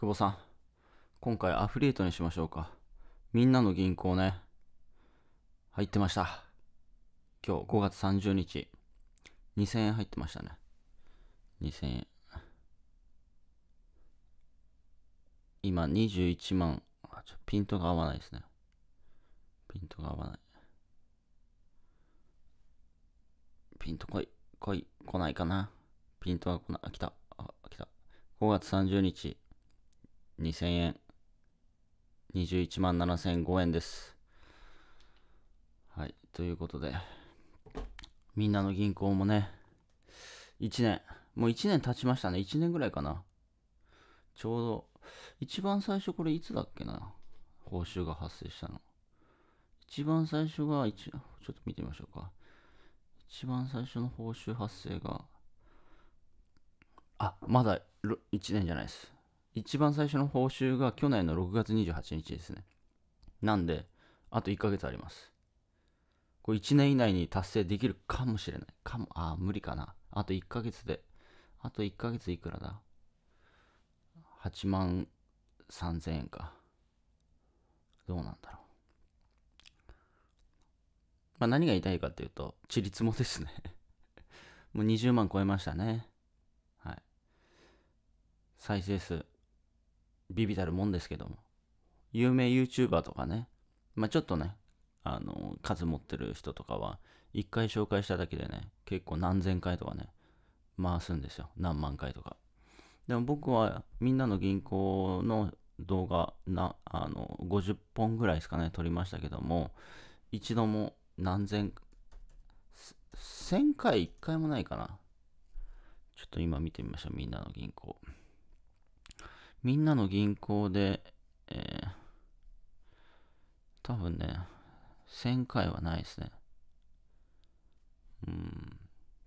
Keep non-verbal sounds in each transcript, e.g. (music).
久保さん、今回アフリートにしましょうか。みんなの銀行ね。入ってました。今日5月30日。2000円入ってましたね。2000円。今21万。ちょピントが合わないですね。ピントが合わない。ピント来い、来い、来ないかな。ピントは来ない。あ、来た。あ、来た。5月30日。2000円21万7005円ですはいということでみんなの銀行もね1年もう1年経ちましたね1年ぐらいかなちょうど一番最初これいつだっけな報酬が発生したの一番最初が一ちょっと見てみましょうか一番最初の報酬発生があまだ1年じゃないです一番最初の報酬が去年の6月28日ですね。なんで、あと1ヶ月あります。こ1年以内に達成できるかもしれない。かも、あ、あ、無理かな。あと1ヶ月で、あと1ヶ月いくらだ ?8 万3000円か。どうなんだろう。まあ、何が言いたいかっていうと、チリツモですね (laughs) もう20万超えましたね。はい。再生数ビビたるもんですけども、有名 YouTuber とかね、まあ、ちょっとね、あの、数持ってる人とかは、1回紹介しただけでね、結構何千回とかね、回すんですよ。何万回とか。でも僕は、みんなの銀行の動画、な、あの、50本ぐらいですかね、撮りましたけども、一度も何千、1000回1回もないかな。ちょっと今見てみましょう、みんなの銀行。みんなの銀行で、えー、多分ね、1000回はないですね。うん。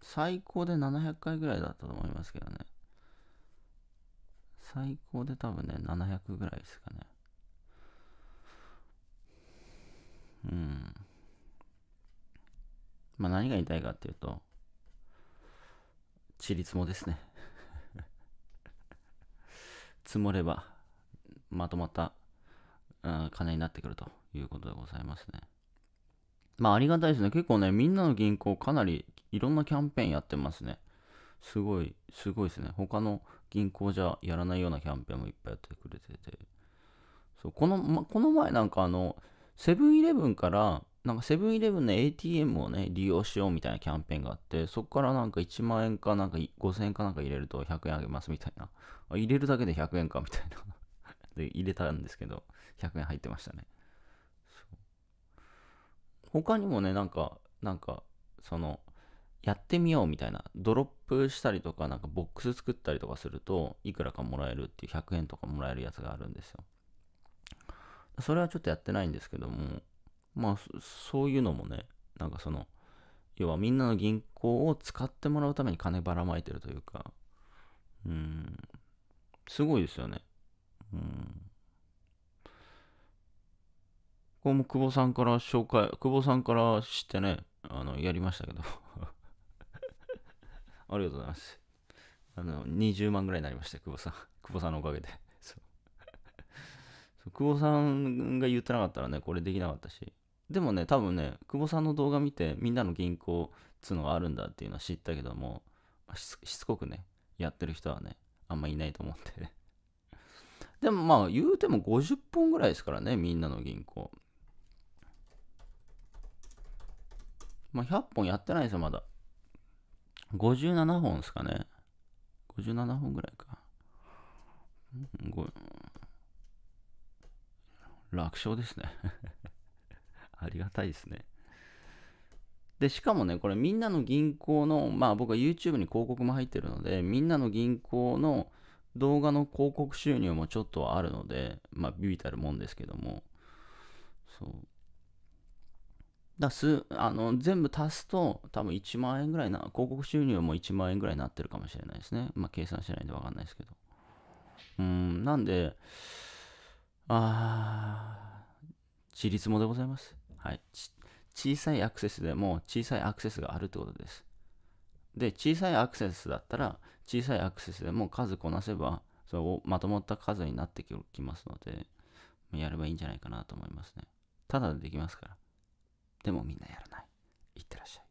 最高で700回ぐらいだったと思いますけどね。最高で多分ね、700ぐらいですかね。うん。まあ何が言いたいかっていうと、ちりつもですね。積もれば、まとまった金になってくるということでございますね。まあありがたいですね。結構ね、みんなの銀行かなりいろんなキャンペーンやってますね。すごい、すごいですね。他の銀行じゃやらないようなキャンペーンもいっぱいやってくれてて。そうこの、ま、この前なんかあの、セブンイレブンからなんかセブンイレブンの ATM をね、利用しようみたいなキャンペーンがあって、そこからなんか1万円かなんか5000円かなんか入れると100円あげますみたいな。入れるだけで100円かみたいな。(laughs) で、入れたんですけど、100円入ってましたね。他にもね、なんか、なんか、その、やってみようみたいな、ドロップしたりとか、なんかボックス作ったりとかすると、いくらかもらえるっていう100円とかもらえるやつがあるんですよ。それはちょっとやってないんですけども、まあそういうのもねなんかその要はみんなの銀行を使ってもらうために金ばらまいてるというかうんすごいですよねうんこれも久保さんから紹介久保さんから知ってねあのやりましたけど (laughs) ありがとうございますあの20万ぐらいになりました久保さん久保さんのおかげで久保さんが言ってなかったらね、これできなかったし、でもね、多分ね、久保さんの動画見て、みんなの銀行っつうのがあるんだっていうのは知ったけども、しつこくね、やってる人はね、あんまいないと思って。(laughs) でもまあ、言うても50本ぐらいですからね、みんなの銀行。まあ、100本やってないですよ、まだ。57本ですかね。57本ぐらいか。楽勝ですねありがたいですね。で、しかもね、これみんなの銀行の、まあ僕は YouTube に広告も入ってるので、みんなの銀行の動画の広告収入もちょっとあるので、まあビビたるもんですけども、そう。だすあの全部足すと多分1万円ぐらいな、広告収入も1万円ぐらいになってるかもしれないですね。まあ計算してないんでわかんないですけど。うん、なんで、あー、自立もでございます。はい。小さいアクセスでも小さいアクセスがあるってことです。で、小さいアクセスだったら、小さいアクセスでも数こなせば、それをまとまった数になってきますので、やればいいんじゃないかなと思いますね。ただでできますから。でもみんなやらない。いってらっしゃい。